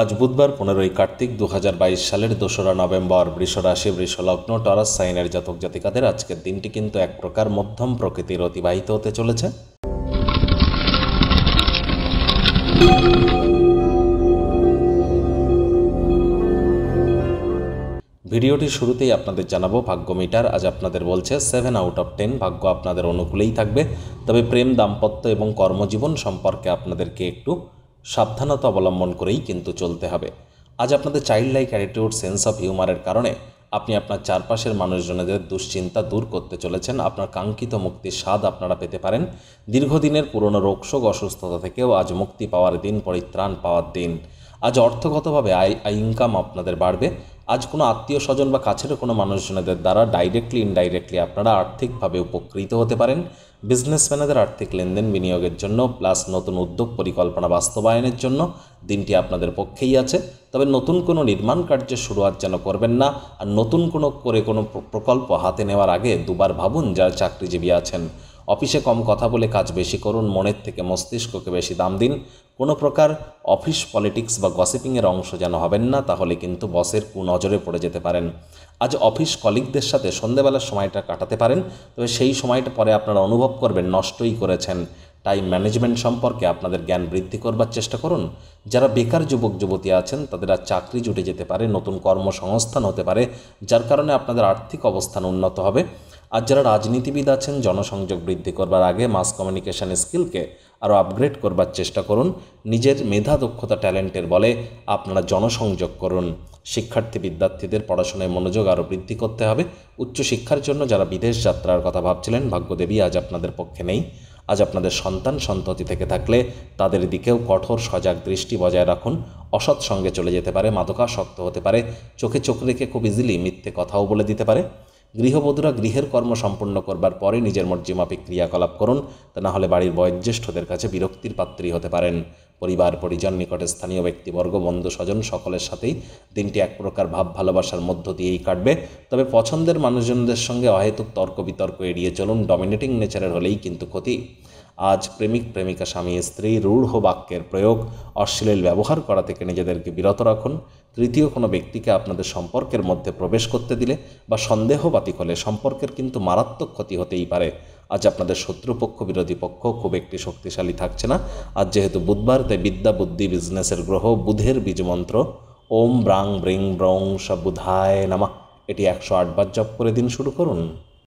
আজ বুধবার পনেরোই কার্তিক দু সালের দোসরা নভেম্বর বৃষরাশি বৃষলগ্ন টরাস সাইনের জাতক জাতিকাদের আজকের দিনটি কিন্তু এক প্রকার মধ্যম প্রকৃতির অতিবাহিত হতে চলেছে ভিডিওটি শুরুতেই আপনাদের জানাবো ভাগ্য মিটার আজ আপনাদের বলছে সেভেন আউট অফ টেন ভাগ্য আপনাদের অনুকূলেই থাকবে তবে প্রেম দাম্পত্য এবং কর্মজীবন সম্পর্কে আপনাদেরকে একটু সাবধানতা অবলম্বন করেই কিন্তু চলতে হবে আজ আপনাদের child like attitude sense of হিউমারের কারণে আপনি আপনার চারপাশের মানুষজনদের দুশ্চিন্তা দূর করতে চলেছেন আপনার কাঙ্ক্ষিত মুক্তির স্বাদ আপনারা পেতে পারেন দীর্ঘদিনের পুরনো রোগশোক অসুস্থতা থেকেও আজ মুক্তি পাওয়ার দিন পরিত্রাণ পাওয়ার দিন আজ অর্থগতভাবে আয় ইনকাম আপনাদের বাড়বে আজ কোনো আত্মীয় স্বজন বা কাছের কোনো মানুষজনদের দ্বারা ডাইরেক্টলি ইনডাইরেক্টলি আপনারা আর্থিকভাবে উপকৃত হতে পারেন বিজনেসম্যানেদের আর্থিক লেনদেন বিনিয়োগের জন্য প্লাস নতুন উদ্যোগ পরিকল্পনা বাস্তবায়নের জন্য দিনটি আপনাদের পক্ষেই আছে তবে নতুন কোনো নির্মাণ কার্যের শুরুয়াত যেন করবেন না আর নতুন কোনো করে কোনো প্রকল্প হাতে নেওয়ার আগে দুবার ভাবুন যারা চাকরিজীবী আছেন অফিসে কম কথা বলে কাজ বেশি করুন মনের থেকে মস্তিষ্ককে বেশি দাম দিন কোনো প্রকার অফিস পলিটিক্স বা গসিপিংয়ের অংশ যেন হবেন না তাহলে কিন্তু বসের কুনজরে পড়ে যেতে পারেন আজ অফিস কলিগদের সাথে সন্ধেবেলার সময়টা কাটাতে পারেন তবে সেই সময়টা পরে আপনারা অনুভব করবেন নষ্টই করেছেন টাইম ম্যানেজমেন্ট সম্পর্কে আপনাদের জ্ঞান বৃদ্ধি করবার চেষ্টা করুন যারা বেকার যুবক যুবতী আছেন তাদের আর চাকরি জুটে যেতে পারে নতুন কর্মসংস্থান হতে পারে যার কারণে আপনাদের আর্থিক অবস্থান উন্নত হবে আর যারা রাজনীতিবিদ আছেন জনসংযোগ বৃদ্ধি করবার আগে মাস কমিউনিকেশন স্কিলকে আরও আপগ্রেড করবার চেষ্টা করুন নিজের মেধা দক্ষতা ট্যালেন্টের বলে আপনারা জনসংযোগ করুন শিক্ষার্থী বিদ্যার্থীদের পড়াশোনায় মনোযোগ আরও বৃদ্ধি করতে হবে উচ্চশিক্ষার জন্য যারা বিদেশ যাত্রার কথা ভাবছিলেন ভাগ্যদেবী আজ আপনাদের পক্ষে নেই আজ আপনাদের সন্তান সন্ততি থেকে থাকলে তাদের দিকেও কঠোর সজাগ দৃষ্টি বজায় রাখুন অসৎ সঙ্গে চলে যেতে পারে মাদকাসক্ত হতে পারে চোখে চোখ রেখে খুব ইজিলি মিথ্যে কথাও বলে দিতে পারে গৃহবধূরা গৃহের কর্ম সম্পন্ন করবার পরে নিজের মর্জিমাপিক ক্রিয়াকলাপ করুন তা না হলে বাড়ির বয়োজ্যেষ্ঠদের কাছে বিরক্তির পাত্রী হতে পারেন পরিবার পরিজন নিকটে স্থানীয় ব্যক্তিবর্গ বন্ধু স্বজন সকলের সাথেই দিনটি এক প্রকার ভাব ভালোবাসার মধ্য দিয়েই কাটবে তবে পছন্দের মানুষজনদের সঙ্গে অহেতুক তর্ক বিতর্ক এড়িয়ে চলুন ডমিনেটিং নেচারের হলেই কিন্তু ক্ষতি আজ প্রেমিক প্রেমিকা স্বামী স্ত্রী রূঢ় বাক্যের প্রয়োগ অশ্লীল ব্যবহার করা থেকে নিজেদেরকে বিরত রাখুন তৃতীয় কোনো ব্যক্তিকে আপনাদের সম্পর্কের মধ্যে প্রবেশ করতে দিলে বা সন্দেহবাতিক হলে সম্পর্কের কিন্তু মারাত্মক ক্ষতি হতেই পারে আজ আপনাদের শত্রুপক্ষ বিরোধী পক্ষ খুব একটি শক্তিশালী থাকছে না আজ যেহেতু বুধবার তাই বিদ্যা বুদ্ধি বিজনেসের গ্রহ বুধের বীজমন্ত্র ওম ব্রাং ব্রিং ব্রং সবুধায় নামা এটি একশো আটবার জপ করে দিন শুরু করুন